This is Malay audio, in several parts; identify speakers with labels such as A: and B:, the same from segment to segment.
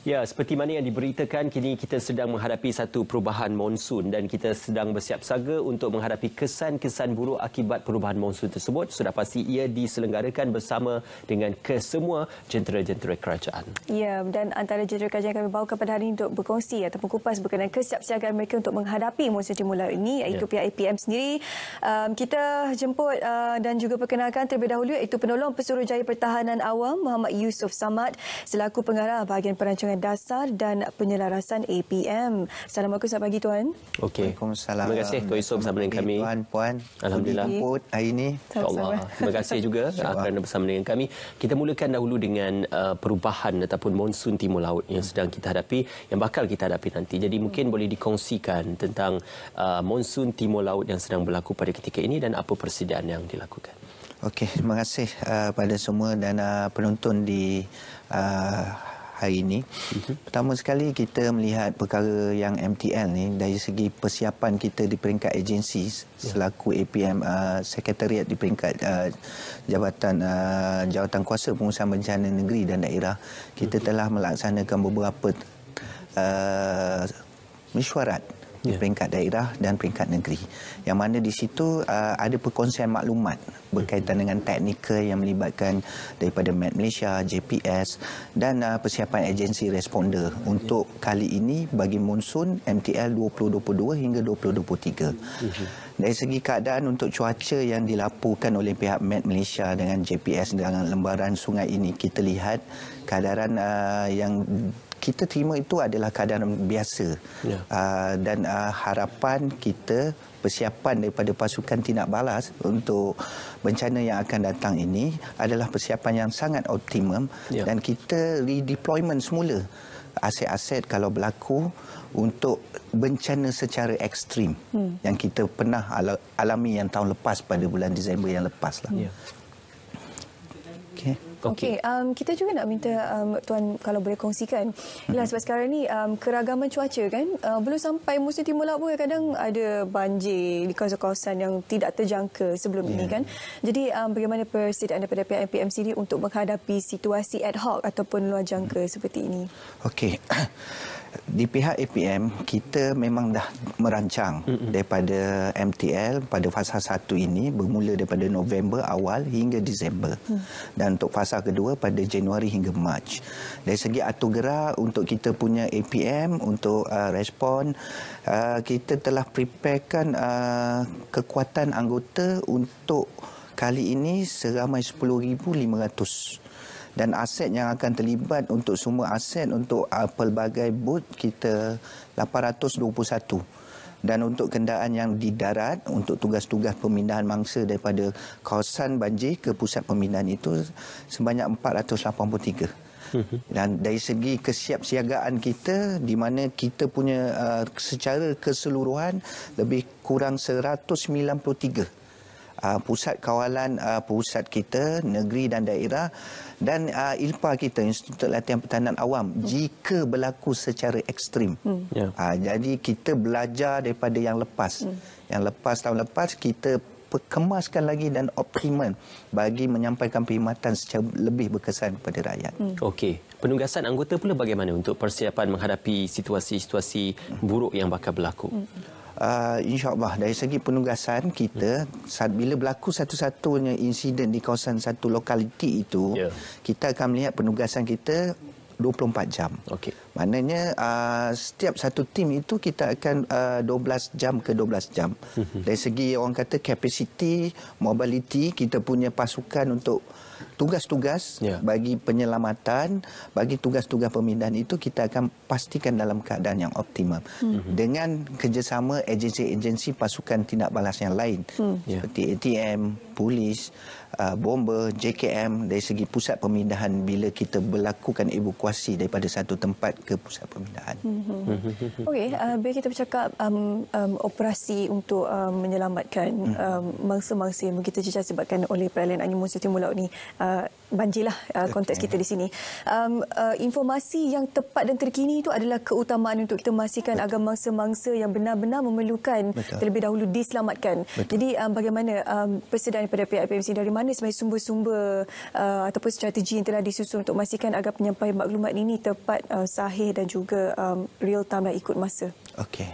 A: Ya, seperti mana yang diberitakan, kini kita sedang menghadapi satu perubahan monsun dan kita sedang bersiap saga untuk menghadapi kesan-kesan buruk akibat perubahan monsun tersebut. Sudah pasti ia diselenggarakan bersama dengan kesemua jentera-jentera kerajaan.
B: Ya, dan antara jentera kerajaan kami bawa kepada hari ini untuk berkongsi ataupun kupas berkenaan siagaan mereka untuk menghadapi monsun cemula ini, iaitu ya. pihak APM sendiri. Um, kita jemput uh, dan juga perkenalkan terlebih dahulu iaitu penolong pesuruhjaya pertahanan awam Muhammad Yusof Samad selaku pengarah bahagian perancangan Perundangan Dasar dan Penyelarasan APM. Assalamualaikum, selamat pagi Tuan.
C: Okay. Waalaikumsalam. Terima kasih Tuan Yusof bersama dengan kami. Tuan, Puan. Alhamdulillah. Put. hari ini. InsyaAllah.
B: Terima
A: kasih juga kerana bersama dengan kami. Kita mulakan dahulu dengan uh, perubahan ataupun monsun timur laut yang sedang kita hadapi, yang bakal kita hadapi nanti. Jadi mungkin boleh dikongsikan tentang uh, monsun timur laut yang sedang berlaku pada ketika ini dan apa persediaan yang dilakukan.
C: Okey, terima kasih uh, pada semua dan uh, penonton di uh, hari ini. Mhm. Pertama sekali kita melihat perkara yang MTL ni dari segi persiapan kita di peringkat agensi ya. selaku APM uh, sekretariat di peringkat uh, jabatan uh, jawatan kuasa pengurusan bencana negeri dan daerah kita mhm. telah melaksanakan beberapa uh, mesyuarat di ya. peringkat daerah dan peringkat negeri. Yang mana di situ uh, ada perkongsian maklumat berkaitan hmm. dengan teknikal yang melibatkan daripada Met Malaysia, JPS dan uh, persiapan agensi responder untuk ya. kali ini bagi monsun MTL 2022 hingga 2023. Mhm. Dari segi keadaan untuk cuaca yang dilaporkan oleh pihak Met Malaysia dengan JPS dengan lembaran sungai ini, kita lihat kadaran uh, yang kita terima itu adalah keadaan biasa ya. uh, dan uh, harapan kita persiapan daripada pasukan tindak balas untuk bencana yang akan datang ini adalah persiapan yang sangat optimum ya. dan kita redeployment semula aset-aset kalau berlaku untuk bencana secara ekstrim hmm. yang kita pernah alami yang tahun lepas pada bulan Disember yang lepas. Lah. Ya. Okey, okay,
B: um, kita juga nak minta um, tuan kalau boleh kongsikan. Ialah sebab sekarang ni um, keragaman cuaca kan uh, belum sampai musim timur laut pun kan, kadang ada banjir di kawasan-kawasan yang tidak terjangka sebelum yeah. ini kan. Jadi um, bagaimana persediaan daripada pihak MPM sendiri untuk menghadapi situasi ad hoc ataupun luar jangka hmm. seperti ini?
C: Okey. di pihak APM kita memang dah merancang daripada MTL pada fasa satu ini bermula daripada November awal hingga Disember hmm. dan untuk fasa kedua pada Januari hingga Mac. Dari segi atur gerak untuk kita punya APM untuk uh, respon uh, kita telah preparekan uh, kekuatan anggota untuk kali ini seramai 10500 dan aset yang akan terlibat untuk semua aset untuk uh, pelbagai bot kita 821 dan untuk kendaraan yang di darat untuk tugas-tugas pemindahan mangsa daripada kawasan banjir ke pusat pemindahan itu sebanyak 483. Mhm. Dan dari segi kesiapsiagaan kita di mana kita punya uh, secara keseluruhan lebih kurang 193 uh, pusat kawalan uh, pusat kita negeri dan daerah dan uh, ah, ILPA kita Institut Latihan Pertahanan Awam hmm. jika berlaku secara ekstrim. Hmm. Yeah. Ya. Uh, jadi kita belajar daripada yang lepas. Hmm. Yang lepas tahun lepas kita kemaskan lagi dan optimal bagi menyampaikan perkhidmatan secara lebih berkesan kepada rakyat. Hmm. Okey. Penugasan anggota
A: pula bagaimana untuk persiapan menghadapi situasi-situasi hmm. buruk yang bakal berlaku? Hmm
C: uh, insyaAllah dari segi penugasan kita saat bila berlaku satu-satunya insiden di kawasan satu lokaliti itu yeah. kita akan melihat penugasan kita 24 jam. Okey. Maknanya uh, setiap satu tim itu kita akan uh, ah, 12 jam ke 12 jam. Mhm. Dari segi orang kata capacity, mobility, kita punya pasukan untuk tugas-tugas yeah. bagi penyelamatan, bagi tugas-tugas pemindahan itu kita akan pastikan dalam keadaan yang optimum. Mm-hmm. Dengan kerjasama agensi-agensi pasukan tindak balas yang lain mm. seperti yeah. ATM, polis, uh, bomber, JKM dari segi pusat pemindahan bila kita melakukan evakuasi daripada satu tempat ke pusat pemindahan.
B: Mm-hmm. Okey, uh, bila kita bercakap um, um, operasi untuk um, menyelamatkan mm. um, mangsa-mangsa yang kita jejas sebabkan oleh peralihan Anjung Musuh Timur Laut ini, uh, banjilah uh, konteks okay. kita di sini. Um, uh, informasi yang tepat dan terkini itu adalah keutamaan untuk kita memastikan agama agar mangsa-mangsa yang benar-benar memerlukan Betul. terlebih dahulu diselamatkan. Betul. Jadi um, bagaimana um, persediaan daripada pihak PMC dari mana sebenarnya sumber-sumber uh, ataupun strategi yang telah disusun untuk memastikan agar penyampaian maklumat ini tepat, uh, sahih dan juga um, real time dan ikut masa?
C: Okey.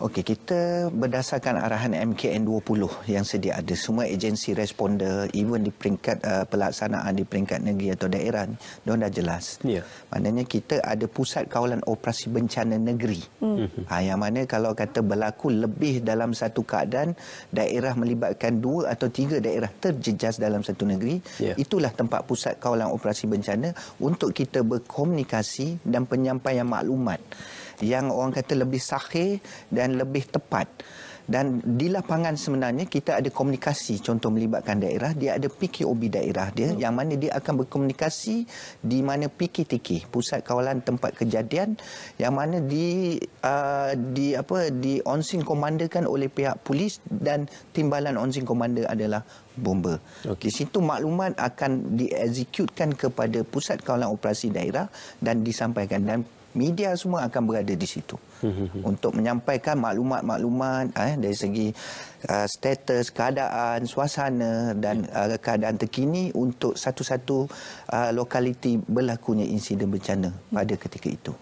C: Okey, kita berdasarkan arahan MKN 20 yang sedia ada semua agensi responder even di peringkat uh, pelaksanaan di peringkat negeri atau daerah, dia dah jelas. Ya. Yeah. Maknanya kita ada pusat kawalan operasi bencana negeri. Mm. Ha, yang mana kalau kata berlaku lebih dalam satu keadaan daerah melibatkan dua atau tiga daerah terjejas dalam satu negeri, yeah. itulah tempat pusat kawalan operasi bencana untuk kita berkomunikasi dan penyampaian maklumat yang orang kata lebih sahih dan lebih tepat. Dan di lapangan sebenarnya kita ada komunikasi, contoh melibatkan daerah, dia ada PKOB daerah dia hmm. yang mana dia akan berkomunikasi di mana PKTK, Pusat Kawalan Tempat Kejadian yang mana di, uh, di apa di on-scene komandakan oleh pihak polis dan timbalan on-scene komander adalah bomba. Okay. Di situ maklumat akan dieksekutkan kepada Pusat Kawalan Operasi Daerah dan disampaikan. Dan media semua akan berada di situ untuk menyampaikan maklumat-maklumat eh, dari segi uh, status, keadaan, suasana dan hmm. uh, keadaan terkini untuk satu-satu uh, lokaliti berlakunya insiden bencana hmm. pada ketika itu.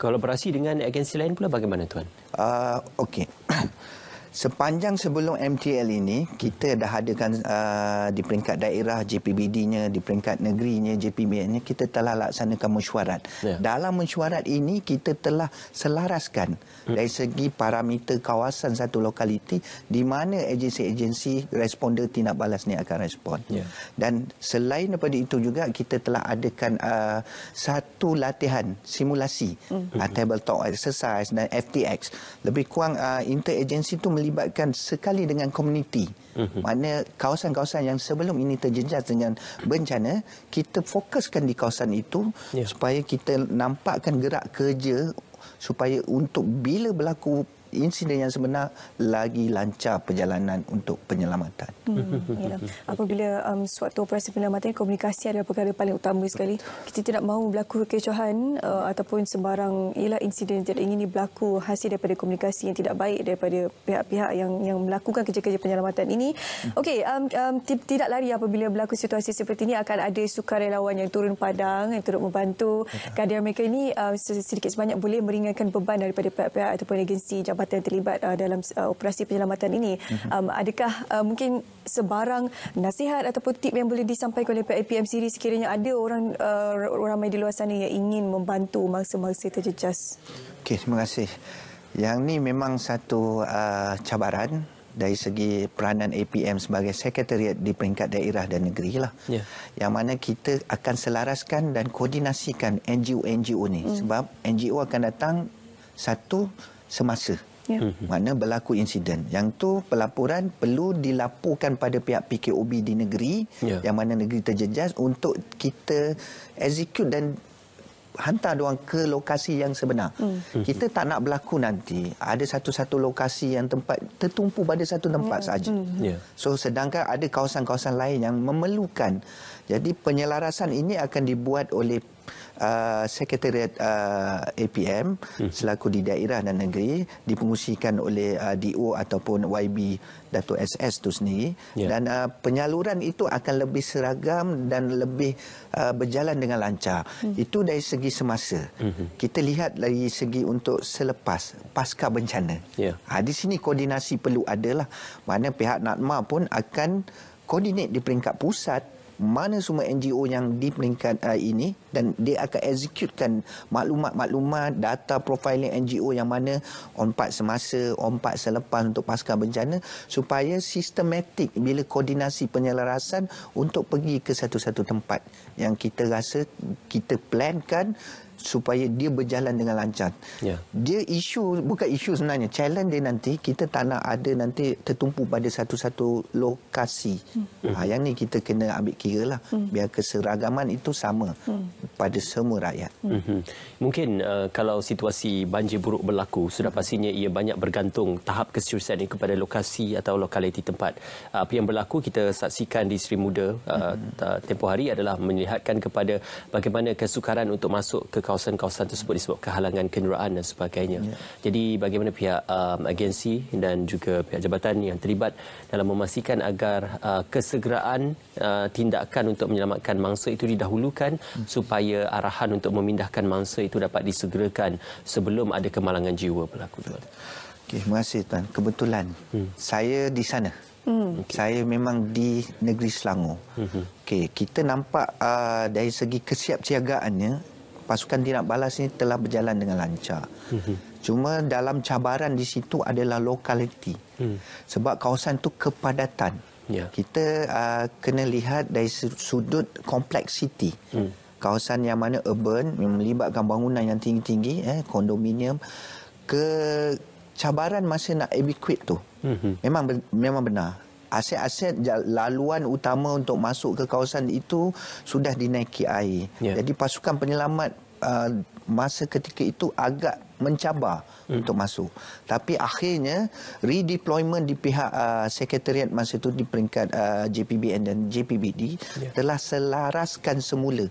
C: Kolaborasi dengan agensi lain pula bagaimana tuan? Uh, Okey. sepanjang sebelum MTL ini kita dah adakan uh, di peringkat daerah JPBD-nya di peringkat negerinya JPBN-nya kita telah laksanakan mesyuarat. Yeah. Dalam mesyuarat ini kita telah selaraskan hmm. dari segi parameter kawasan satu lokaliti di mana agensi-agensi responder tindak balas ni akan respon. Yeah. Dan selain daripada itu juga kita telah adakan uh, satu latihan simulasi mm. uh, table talk exercise dan FTX. Lebih kurang uh, interagensi itu melibatkan sekali dengan komuniti. Mhm. Mana kawasan-kawasan yang sebelum ini terjejas dengan bencana, kita fokuskan di kawasan itu yeah. supaya kita nampakkan gerak kerja supaya untuk bila berlaku insiden yang sebenar lagi lancar perjalanan untuk penyelamatan.
B: Hmm, Apabila um, suatu operasi penyelamatan komunikasi adalah perkara paling utama sekali. Kita tidak mahu berlaku kecohan uh, ataupun sembarang ialah insiden yang tidak ingin berlaku hasil daripada komunikasi yang tidak baik daripada pihak-pihak yang yang melakukan kerja-kerja penyelamatan ini. Hmm. Okey, um, um, tidak lari apabila berlaku situasi seperti ini akan ada sukarelawan yang turun padang yang turut membantu. Kadang mereka ini uh, sedikit sebanyak boleh meringankan beban daripada pihak-pihak ataupun agensi jabatan keselamatan yang terlibat uh, dalam uh, operasi penyelamatan ini. Mhm. Um, adakah uh, mungkin sebarang nasihat ataupun tip yang boleh disampaikan oleh PAPM Siri sekiranya ada orang uh, ramai di luar sana yang ingin membantu mangsa-mangsa terjejas?
C: Okay, terima kasih. Yang ni memang satu uh, cabaran dari segi peranan APM sebagai sekretariat di peringkat daerah dan negeri lah. Yeah. Yang mana kita akan selaraskan dan koordinasikan NGO-NGO ni mm. sebab NGO akan datang satu semasa. Yeah. Hmm, hmm. Mana berlaku insiden. Yang tu pelaporan perlu dilaporkan pada pihak PKOB di negeri yeah. yang mana negeri terjejas untuk kita execute dan hantar doang ke lokasi yang sebenar. Mm. Kita tak nak berlaku nanti ada satu-satu lokasi yang tempat tertumpu pada satu tempat yeah. Ya. saja. Yeah. So sedangkan ada kawasan-kawasan lain yang memerlukan. Jadi penyelarasan ini akan dibuat oleh uh, Sekretariat uh, APM hmm. selaku di daerah dan negeri dipengusikan oleh uh, DO ataupun YB Dato' SS itu sendiri yeah. dan uh, penyaluran itu akan lebih seragam dan lebih uh, berjalan dengan lancar. Hmm. Itu dari segi semasa. Hmm. Kita lihat dari segi untuk selepas, pasca bencana. Yeah. Ha, di sini koordinasi perlu adalah mana pihak NADMA pun akan koordinat di peringkat pusat mana semua NGO yang di peringkat uh, ini dan dia akan eksekutkan maklumat-maklumat data profiling NGO yang mana on part semasa on part selepas untuk pasca bencana supaya sistematik bila koordinasi penyelarasan untuk pergi ke satu-satu tempat yang kita rasa kita plankan supaya dia berjalan dengan lancar. Ya. Dia isu bukan isu sebenarnya, challenge dia nanti kita tak nak ada nanti tertumpu pada satu-satu lokasi. Hmm. Ha yang ni kita kena ambil kira lah. Hmm. Biar keseragaman itu sama. Hmm pada semua rakyat. Mm -hmm.
A: Mhm. Mungkin uh, kalau situasi banjir buruk berlaku, sudah pastinya ia banyak bergantung tahap keseriusan ini kepada lokasi atau lokaliti tempat. Uh, apa yang berlaku kita saksikan di Sri Muda uh, hmm. uh, tempoh hari adalah melihatkan kepada bagaimana kesukaran untuk masuk ke kawasan-kawasan tersebut disebabkan kehalangan kenderaan dan sebagainya. Yeah. Jadi bagaimana pihak um, agensi dan juga pihak jabatan yang terlibat dalam memastikan agar uh, kesegeraan uh, tindakan untuk menyelamatkan mangsa itu didahulukan mm -hmm. supaya supaya arahan untuk memindahkan
C: mangsa itu dapat disegerakan sebelum ada kemalangan jiwa berlaku tuan. Okey, terima kasih tuan. Kebetulan hmm. saya di sana. Hmm. Okay. Saya memang di negeri Selangor. Hmm. Okey, kita nampak uh, dari segi kesiapsiagaannya pasukan tindak balas ini telah berjalan dengan lancar. Hmm. Cuma dalam cabaran di situ adalah lokaliti. Hmm. Sebab kawasan itu kepadatan. Yeah. Kita uh, kena lihat dari sudut kompleksiti. Hmm kawasan yang mana urban yang melibatkan bangunan yang tinggi-tinggi eh kondominium ke cabaran masa nak adequate tu hmm memang memang benar aset-aset laluan utama untuk masuk ke kawasan itu sudah dinaiki air yeah. jadi pasukan penyelamat uh, masa ketika itu agak mencabar mm. untuk masuk tapi akhirnya redeployment di pihak uh, sekretariat masa itu di peringkat uh, JPBN dan JPBD yeah. telah selaraskan semula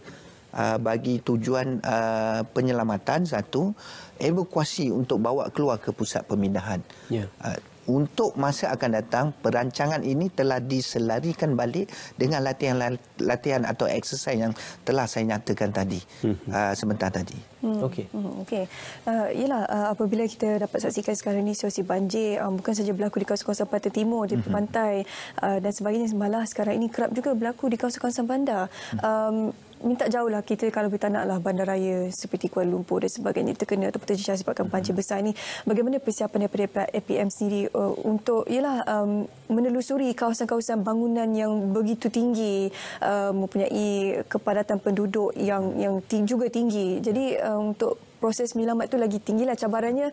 C: Uh, bagi tujuan uh, penyelamatan satu evakuasi untuk bawa keluar ke pusat pemindahan. Yeah. Uh, untuk masa akan datang perancangan ini telah diselarikan balik dengan latihan latihan atau eksersis yang telah saya nyatakan tadi hmm. uh, sebentar tadi.
B: Hmm. Okey. Hmm, Okey. Uh, yalah uh, apabila kita dapat saksikan sekarang ini situasi banjir um, bukan saja berlaku di kawasan-kawasan pantai timur di hmm. pantai uh, dan sebagainya malah sekarang ini kerap juga berlaku di kawasan-kawasan bandar. Hmm. Um, minta jauh lah kita kalau kita nak lah bandaraya seperti Kuala Lumpur dan sebagainya terkena atau terjejas sebabkan banjir mhm. besar ini. Bagaimana persiapan daripada APM sendiri uh, untuk ialah um, menelusuri kawasan-kawasan bangunan yang begitu tinggi uh, mempunyai kepadatan penduduk yang mhm. yang ting juga tinggi. Jadi uh, untuk proses milamat tu lagi tinggilah cabarannya.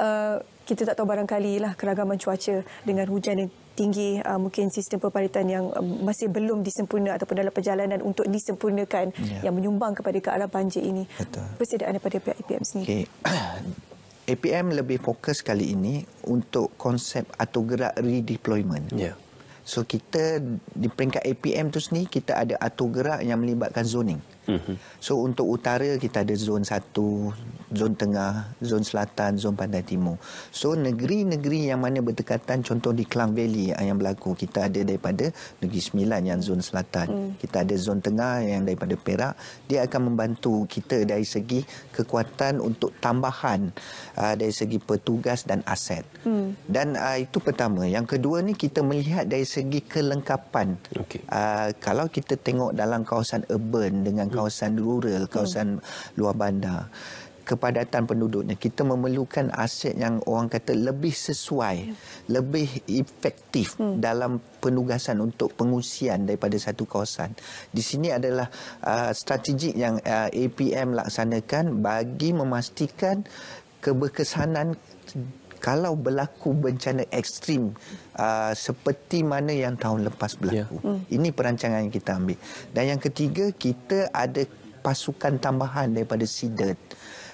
B: Uh, kita tak tahu barangkali lah keragaman cuaca dengan hujan yang tinggi uh, mungkin sistem perparitan yang um, masih belum disempurna ataupun dalam perjalanan untuk disempurnakan yeah. yang menyumbang kepada ke arah banjir ini. Betul. Persediaan daripada pihak APM sendiri.
C: Okay. EPM lebih fokus kali ini untuk konsep atau gerak redeployment. Ya. So kita di peringkat APM tu sendiri kita ada atur gerak yang melibatkan zoning. Mm-hmm. So untuk utara kita ada zon 1, zon tengah, zon selatan, zon pantai timur. So negeri-negeri yang mana berdekatan contoh di Klang Valley ah, yang berlaku kita ada daripada Negeri Sembilan yang zon selatan. Hmm. Kita ada zon tengah yang daripada Perak, dia akan membantu kita dari segi kekuatan untuk tambahan uh, dari segi petugas dan aset. Hmm. Dan uh, itu pertama. Yang kedua ni kita melihat dari segi kelengkapan. Okay. Uh, kalau kita tengok dalam kawasan urban dengan hmm. kawasan rural, kawasan hmm. luar bandar kepadatan penduduknya. Kita memerlukan aset yang orang kata lebih sesuai, ya. lebih efektif hmm. dalam penugasan untuk pengusian daripada satu kawasan. Di sini adalah uh, strategi yang uh, APM laksanakan bagi memastikan keberkesanan kalau berlaku bencana ekstrim uh, seperti mana yang tahun lepas ya. berlaku. Ya. Hmm. Ini perancangan yang kita ambil. Dan yang ketiga, kita ada pasukan tambahan daripada SIDET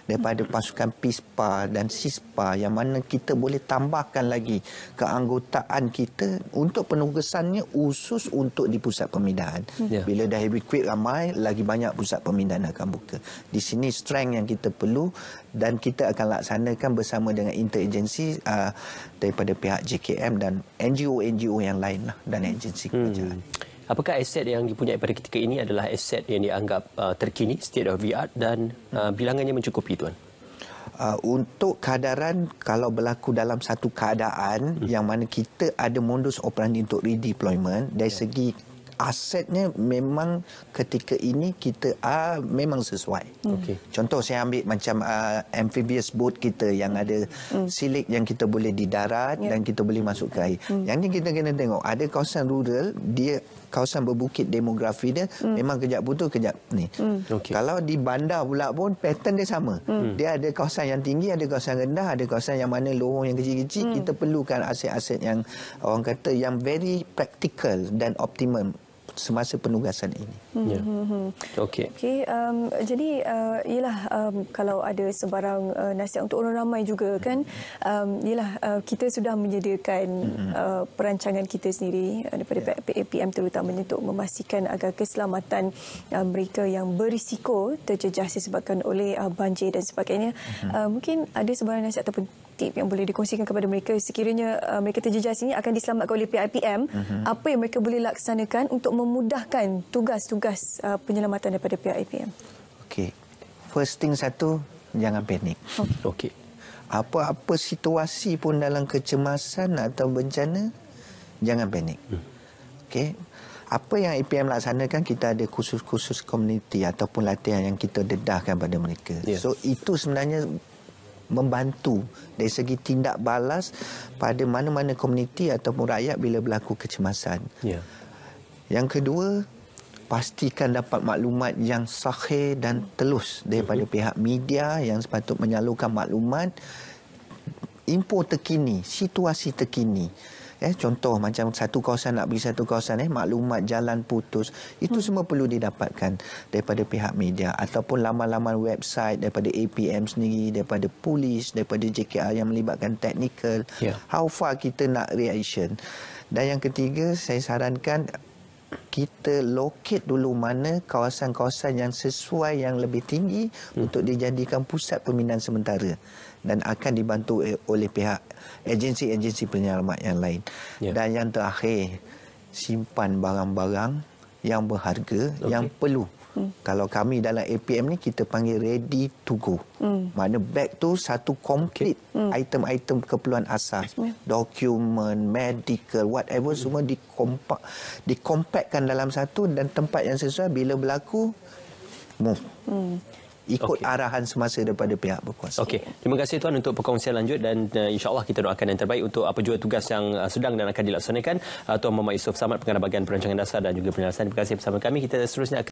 C: daripada pasukan PISPA dan SISPA yang mana kita boleh tambahkan lagi keanggotaan kita untuk penugasannya khusus untuk di pusat pemindahan. Yeah. Bila dah evacuate ramai, lagi banyak pusat pemindahan akan buka. Di sini strength yang kita perlu dan kita akan laksanakan bersama dengan interagensi uh, daripada pihak JKM dan NGO-NGO yang lainlah dan agensi hmm. kerajaan. Hmm.
A: Apakah aset yang dipunyai pada ketika ini adalah aset yang dianggap uh, terkini, state of the art dan uh, bilangannya mencukupi tuan?
C: Uh, untuk kadaran kalau berlaku dalam satu keadaan hmm. yang mana kita ada modus operandi untuk redeployment dari yeah. segi asetnya memang ketika ini kita uh, memang sesuai. Hmm. Okay. Contoh saya ambil macam uh, amphibious boat kita yang mm. ada mm. silik yang kita boleh di darat yeah. dan kita boleh masuk ke air. Mm. Yang ini kita kena tengok ada kawasan rural dia kawasan berbukit demografi dia mm. memang kejap butuh kejap ni. Mm. Okay. Kalau di bandar pula pun pattern dia sama. Mm. Dia ada kawasan yang tinggi, ada kawasan rendah, ada kawasan yang mana lorong yang kecil-kecil. Mm. Kita perlukan aset-aset yang orang kata yang very practical dan optimum semasa penugasan ini.
B: Hmm. Ya. Hmm. Okey. Okey, um, jadi uh, yalah um, kalau ada sebarang uh, nasihat untuk orang ramai juga kan, um yalah uh, kita sudah menyediakan hmm. uh, perancangan kita sendiri uh, daripada ya. PAPM terutamanya untuk memastikan agar keselamatan uh, mereka yang berisiko terjejas disebabkan oleh uh, banjir dan sebagainya. Uh, mungkin ada sebarang nasihat ataupun tip yang boleh dikongsikan kepada mereka sekiranya uh, mereka terjejas ini akan diselamatkan oleh PIPM uh-huh. Mhm. apa yang mereka boleh laksanakan untuk memudahkan tugas-tugas uh, penyelamatan daripada PIPM
C: okey first thing satu jangan panik okey okay. apa-apa situasi pun dalam kecemasan atau bencana jangan panik hmm. okey apa yang IPM laksanakan kita ada khusus-khusus komuniti ataupun latihan yang kita dedahkan pada mereka. Yes. So itu sebenarnya membantu dari segi tindak balas pada mana-mana komuniti ataupun rakyat bila berlaku kecemasan. Yeah. Yang kedua, pastikan dapat maklumat yang sahih dan telus daripada mm-hmm. pihak media yang sepatut menyalurkan maklumat info terkini, situasi terkini eh contoh macam satu kawasan nak pergi satu kawasan eh maklumat jalan putus itu hmm. semua perlu didapatkan daripada pihak media ataupun laman-laman website daripada APM sendiri daripada polis daripada JKR yang melibatkan technical yeah. how far kita nak reaction dan yang ketiga saya sarankan kita locate dulu mana kawasan-kawasan yang sesuai yang lebih tinggi hmm. untuk dijadikan pusat pemindahan sementara dan akan dibantu eh, oleh pihak agensi-agensi penyelamat yang lain. Yeah. Dan yang terakhir, simpan barang-barang yang berharga, okay. yang perlu. Hmm. Kalau kami dalam APM ni kita panggil ready to go. Hmm. Mana beg tu satu complete okay. Hmm. item-item keperluan asas. Hmm. Ya. Dokumen, medical, whatever hmm. semua dikompak, dikompakkan dalam satu dan tempat yang sesuai bila berlaku, move. Hmm ikut okay. arahan semasa daripada pihak berkuasa.
A: Okey. Terima kasih tuan untuk perkongsian lanjut dan uh, insya-Allah kita doakan yang terbaik untuk apa jua tugas yang uh, sedang dan akan dilaksanakan uh, Tuan Muhammad Yusof Samad pengarah bahagian perancangan dasar dan juga penyelesaian. Terima kasih bersama kami. Kita seterusnya